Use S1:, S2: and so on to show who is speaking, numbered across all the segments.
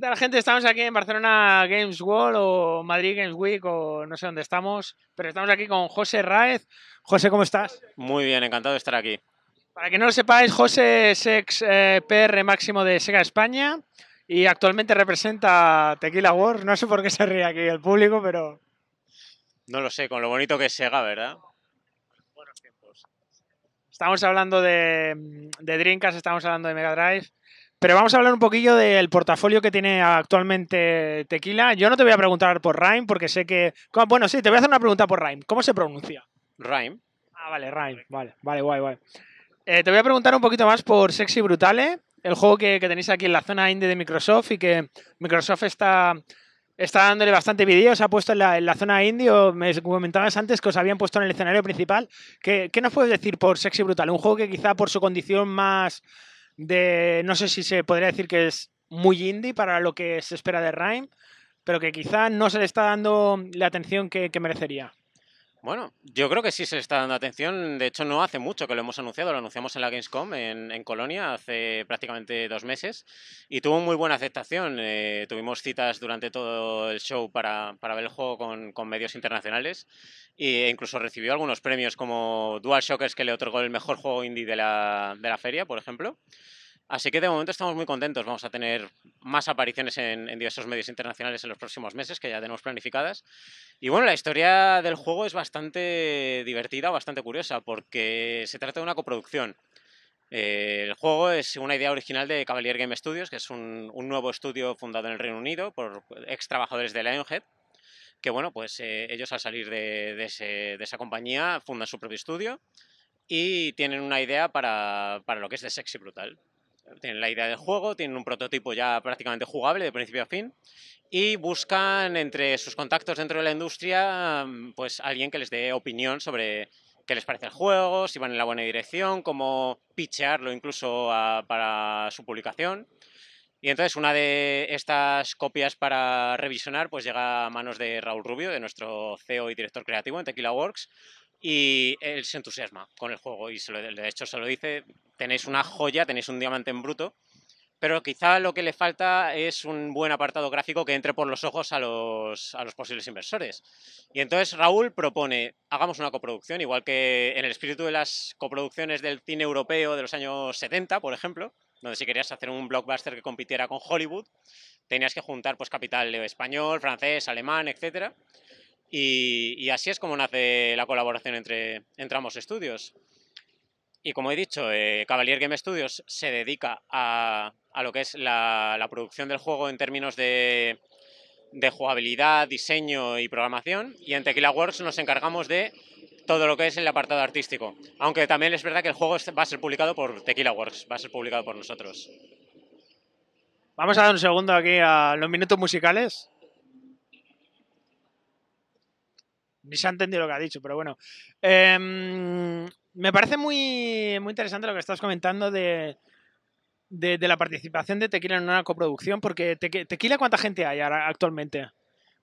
S1: ¿Qué tal, gente? Estamos aquí en Barcelona Games World o Madrid Games Week o no sé dónde estamos, pero estamos aquí con José Raez.
S2: José, ¿cómo estás? Muy bien, encantado de estar aquí.
S1: Para que no lo sepáis, José es ex eh, PR máximo de Sega España y actualmente representa Tequila World No sé por qué se ríe aquí el público, pero.
S2: No lo sé, con lo bonito que es Sega, ¿verdad? Buenos
S1: tiempos. Estamos hablando de, de estamos hablando de Mega Drive pero vamos a hablar un poquillo del portafolio que tiene actualmente Tequila. Yo no te voy a preguntar por Rhyme porque sé que. Bueno, sí, te voy a hacer una pregunta por Rhyme. ¿Cómo se pronuncia? Rhyme. Ah, vale, Rhyme. Vale, vale, guay, guay. Eh, te voy a preguntar un poquito más por Sexy Brutale, el juego que, tenéis aquí en la zona indie de Microsoft y que Microsoft está está dándole bastante vídeo, se ha puesto en la, zona indie, o me comentabas antes que os habían puesto en el escenario principal. ¿Qué, qué nos puedes decir por Sexy Brutale? Un juego que quizá por su condición más, de, no sé si se podría decir que es muy indie para lo que se espera de Rhyme, pero que quizá no se le está dando la atención que merecería.
S2: Bueno, yo creo que sí se está dando atención. De hecho, no hace mucho que lo hemos anunciado. Lo anunciamos en la Gamescom en, Colonia hace prácticamente dos meses y tuvo muy buena aceptación. Eh, tuvimos citas durante todo el show para, ver el juego con, medios internacionales e incluso recibió algunos premios como Dual Shockers que le otorgó el mejor juego indie de la, feria, por ejemplo. Así que de momento estamos muy contentos. Vamos a tener más apariciones en, en, diversos medios internacionales en los próximos meses, que ya tenemos planificadas. Y bueno, la historia del juego es bastante divertida, bastante curiosa, porque se trata de una coproducción. Eh, el juego es una idea original de Cavalier Game Studios, que es un, nuevo estudio fundado en el Reino Unido por ex trabajadores de Lionhead, que bueno, pues eh, ellos al salir de, de, esa compañía fundan su propio estudio y tienen una idea para, para lo que es de Sexy Brutal tienen la idea del juego, tienen un prototipo ya prácticamente jugable de principio a fin y buscan entre sus contactos dentro de la industria mm, pues alguien que les dé opinión sobre qué les parece el juego, si van en la buena dirección, cómo pichearlo incluso para su publicación. Y entonces una de estas copias para revisionar pues llega a manos de Raúl Rubio, de nuestro CEO y director creativo en Tequila Works, y él se entusiasma con el juego y de hecho se lo dice, tenéis una joya, tenéis un diamante en bruto, pero quizá lo que le falta es un buen apartado gráfico que entre por los ojos a los, posibles inversores. Y entonces Raúl propone, hagamos una coproducción, igual que en el espíritu de las coproducciones del cine europeo de los años 70, por ejemplo, donde si querías hacer un blockbuster que compitiera con Hollywood, tenías que juntar pues capital español, francés, alemán, etcétera. Y, así es como nace la colaboración entre, ambos estudios. Y como he dicho, eh, Cavalier Game Studios se dedica a, lo que es la, producción del juego en términos de, de, jugabilidad, diseño y programación. Y en Tequila Works nos encargamos de todo lo que es el apartado artístico. Aunque también es verdad que el juego va a ser publicado por Tequila Works, va a ser publicado por nosotros.
S1: Vamos a dar un segundo aquí a los minutos musicales. Ni se ha entendido lo que ha dicho, pero bueno. Em, me parece muy, muy interesante lo que estás comentando de, la participación de Tequila en una coproducción, porque Tequila, ¿cuánta gente hay actualmente?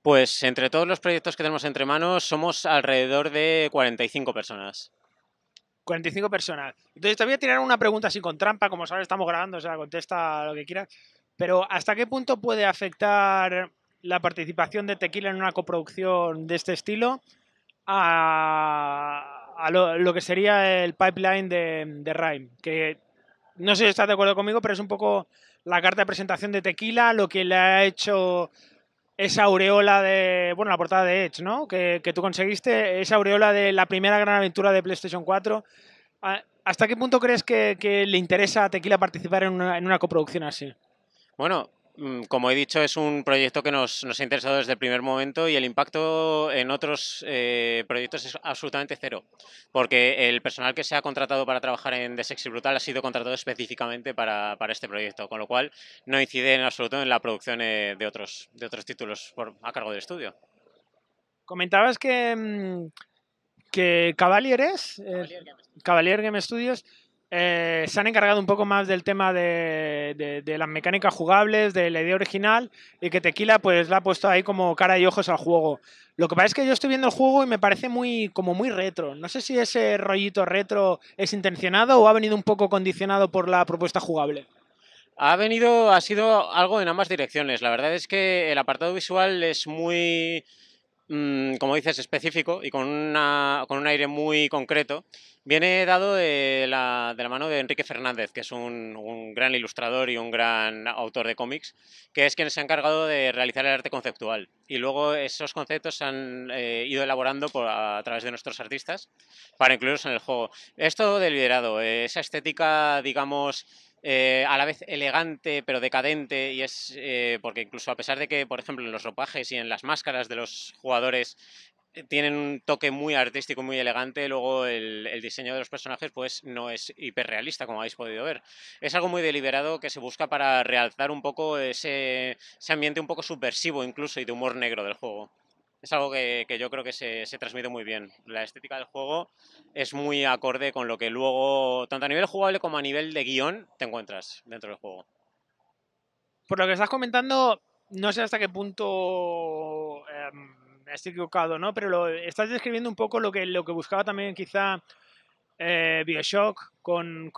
S2: Pues entre todos los proyectos que tenemos entre manos somos alrededor de 45 personas.
S1: 45 personas. Entonces te voy a tirar una pregunta así con trampa, como sabes estamos grabando, o sea, contesta lo que quieras. Pero ¿hasta qué punto puede afectar la participación de Tequila en una coproducción de este estilo a, lo, que sería el pipeline de, de Rhyme, que no sé si estás de acuerdo conmigo, pero es un poco la carta de presentación de Tequila, lo que le ha hecho esa aureola de, bueno, la portada de Edge, ¿no? Que, tú conseguiste, esa aureola de la primera gran aventura de PlayStation 4. ¿Hasta qué punto crees que, le interesa a Tequila participar en una, en una coproducción así?
S2: Bueno, Mm, como he dicho, es un proyecto que nos, ha interesado desde el primer momento y el impacto en otros eh, proyectos es absolutamente cero, porque el personal que se ha contratado para trabajar en The Sexy Brutal ha sido contratado específicamente para, este proyecto, con lo cual no incide en absoluto en la producción eh, de, otros, de otros títulos a cargo del estudio.
S1: Comentabas que, mm, que es. Eh, Cavalier, Game Studios eh, se han encargado un poco más del tema de, las mecánicas jugables, de la idea original, y que Tequila pues la ha puesto ahí como cara y ojos al juego. Lo que pasa es que yo estoy viendo el juego y me parece muy, como muy retro. No sé si ese rollito retro es intencionado o ha venido un poco condicionado por la propuesta jugable.
S2: Ha venido, ha sido algo en ambas direcciones. La verdad es que el apartado visual es muy Mm, como dices, específico y con, una, con un aire muy concreto, viene dado de la, de la mano de Enrique Fernández, que es un, un, gran ilustrador y un gran autor de cómics, que es quien se ha encargado de realizar el arte conceptual. Y luego esos conceptos se han eh, ido elaborando por, a, través de nuestros artistas para incluirlos en el juego. Esto del liderado, eh, esa estética, digamos, eh, a la vez elegante pero decadente y es eh, porque incluso a pesar de que, por ejemplo, en los ropajes y en las máscaras de los jugadores eh, tienen un toque muy artístico, muy elegante, luego el, diseño de los personajes pues no es hiperrealista, como habéis podido ver. Es algo muy deliberado que se busca para realzar un poco ese ambiente un poco subversivo incluso y de humor negro del juego es algo que, yo creo que se, transmite muy bien. La estética del juego es muy acorde con lo que luego, tanto a nivel jugable como a nivel de guión, te encuentras dentro del juego.
S1: Por lo que estás comentando, no sé hasta qué punto em, estoy equivocado, ¿no? Pero lo, estás describiendo un poco lo que, lo que buscaba también quizá eh, Bioshock con,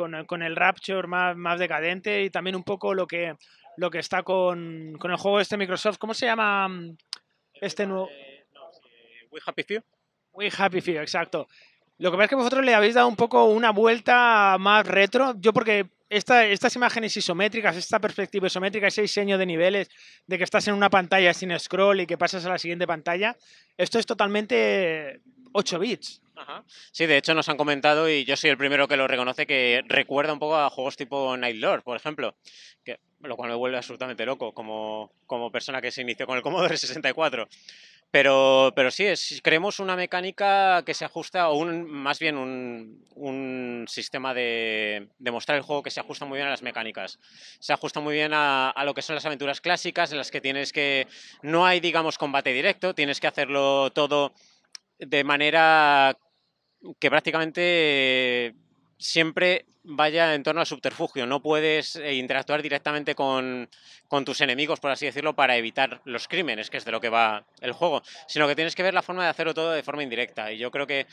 S1: el Rapture más, más decadente y también un poco lo que, lo que está con, con el juego de este Microsoft. ¿Cómo se llama mm, este nuevo...? We Happy Few. We Happy Few, exacto. Lo que pasa es que vosotros le habéis dado un poco una vuelta más retro. Yo porque esta, estas imágenes isométricas, esta perspectiva isométrica, ese diseño de niveles, de que estás en una pantalla sin scroll y que pasas a la siguiente pantalla, esto es totalmente 8 bits.
S2: Sí, de hecho nos han comentado, y yo soy el primero que lo reconoce, que recuerda un poco a juegos tipo Night Lord, por ejemplo, que, lo cual me vuelve absolutamente loco como, como persona que se inició con el Commodore 64. Pero, pero sí, es, creemos una mecánica que se ajusta, o un, más bien un, sistema de, de, mostrar el juego que se ajusta muy bien a las mecánicas. Se ajusta muy bien a, a, lo que son las aventuras clásicas, en las que tienes que. No hay, digamos, combate directo, tienes que hacerlo todo de manera que prácticamente siempre vaya en torno al subterfugio. No puedes eh, interactuar directamente con, tus enemigos, por así decirlo, para evitar los crímenes, que es de lo que va el juego, sino que tienes que ver la forma de hacerlo todo de forma indirecta. Y yo creo que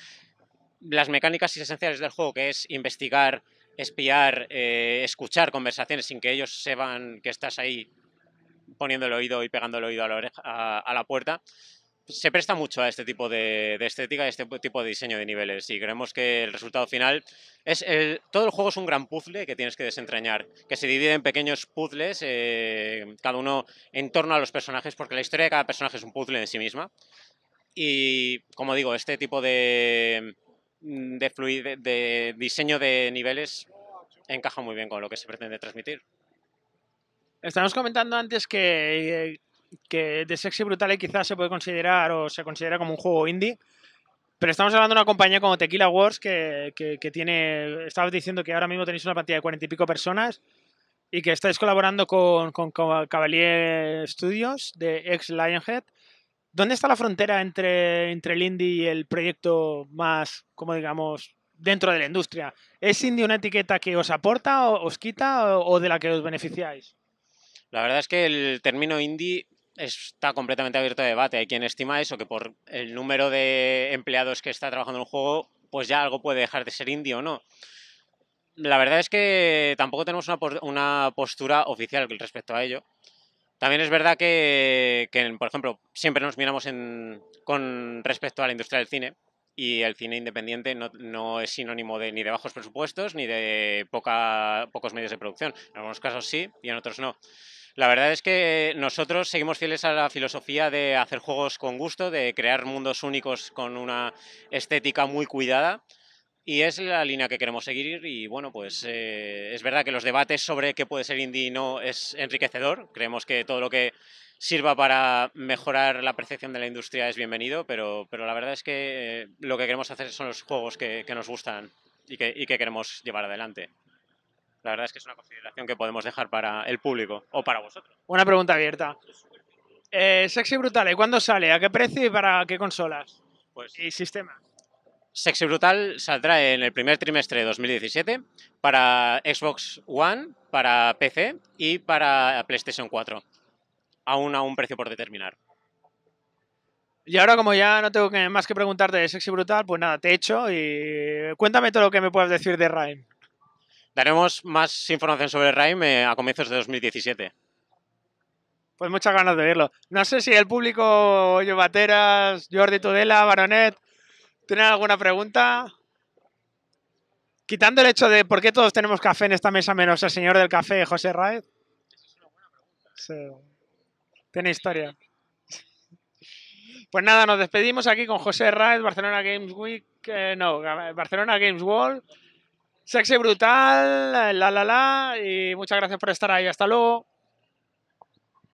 S2: las mecánicas esenciales del juego, que es investigar, espiar, eh, escuchar conversaciones sin que ellos sepan que estás ahí poniendo el oído y pegando el oído a la, a la puerta, se presta mucho a este tipo de, estética, a este tipo de diseño de niveles y creemos que el resultado final es todo el juego es un gran puzzle que tienes que desentrañar, que se divide en pequeños puzzles, eh, cada uno en torno a los personajes, porque la historia de cada personaje es un puzzle en sí misma. Y como digo, este tipo de, mm, de diseño de niveles encaja muy bien con lo que se pretende transmitir.
S1: Estamos comentando antes que eh, que de Sexy brutal y eh, quizás se puede considerar o se considera como un juego indie. Pero estamos hablando de una compañía como Tequila Wars que, que, tiene. Estabas diciendo que ahora mismo tenéis una plantilla de cuarenta y pico personas y que estáis colaborando con, con, Cavalier Studios de ex Lionhead. ¿Dónde está la frontera entre, entre el indie y el proyecto más, como digamos, dentro de la industria? ¿Es indie una etiqueta que os aporta, o os quita o de la que os beneficiáis?
S2: La verdad es que el término indie está completamente abierto a debate. Hay quien estima eso, que por el número de empleados que está trabajando en un juego, pues ya algo puede dejar de ser indie o no. La verdad es que tampoco tenemos una, postura oficial respecto a ello. También es verdad que, que por ejemplo, siempre nos miramos con respecto a la industria del cine y el cine independiente no, no es sinónimo de, ni de bajos presupuestos ni de poca, pocos medios de producción. En algunos casos sí y en otros no. La verdad es que nosotros seguimos fieles a la filosofía de hacer juegos con gusto, de crear mundos únicos con una estética muy cuidada. Y es la línea que queremos seguir y bueno, pues eh, es verdad que los debates sobre qué puede ser indie no es enriquecedor. Creemos que todo lo que sirva para mejorar la percepción de la industria es bienvenido, pero, la verdad es que eh, lo que queremos hacer son los juegos que, nos gustan y que queremos llevar adelante. La verdad es que es una consideración que podemos dejar para el público o para vosotros.
S1: Una pregunta abierta. Eh, sexy Brutal, ¿y cuándo sale? ¿A qué precio y para qué consolas? Pues, ¿Y sistema?
S2: Sexy Brutal saldrá en el primer trimestre de 2017 para Xbox One, para PC y para PlayStation 4. Aún a un precio por determinar.
S1: Y ahora como ya no tengo más que preguntarte de Sexy Brutal, pues nada, te echo y cuéntame todo lo que me puedas decir de Ryan
S2: Daremos más información sobre Rime eh, a comienzos de 2017.
S1: Pues muchas ganas de verlo. No sé si el público, Oye Bateras, Jordi Tudela, Baronet, ¿tienen alguna pregunta? Quitando el hecho de por qué todos tenemos café en esta mesa menos el señor del café, José Raez. Sí. Tiene historia. Pues nada, nos despedimos aquí con José Raez, Barcelona Games Week, eh, no, Barcelona Games World. Sexy Brutal, la la la, y muchas gracias por estar ahí, hasta luego.